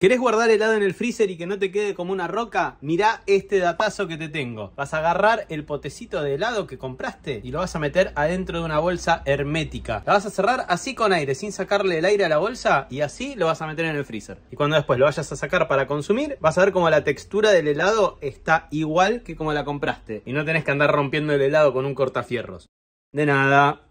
¿Querés guardar helado en el freezer y que no te quede como una roca? Mirá este datazo que te tengo. Vas a agarrar el potecito de helado que compraste y lo vas a meter adentro de una bolsa hermética. La vas a cerrar así con aire, sin sacarle el aire a la bolsa y así lo vas a meter en el freezer. Y cuando después lo vayas a sacar para consumir, vas a ver como la textura del helado está igual que como la compraste. Y no tenés que andar rompiendo el helado con un cortafierros. De nada.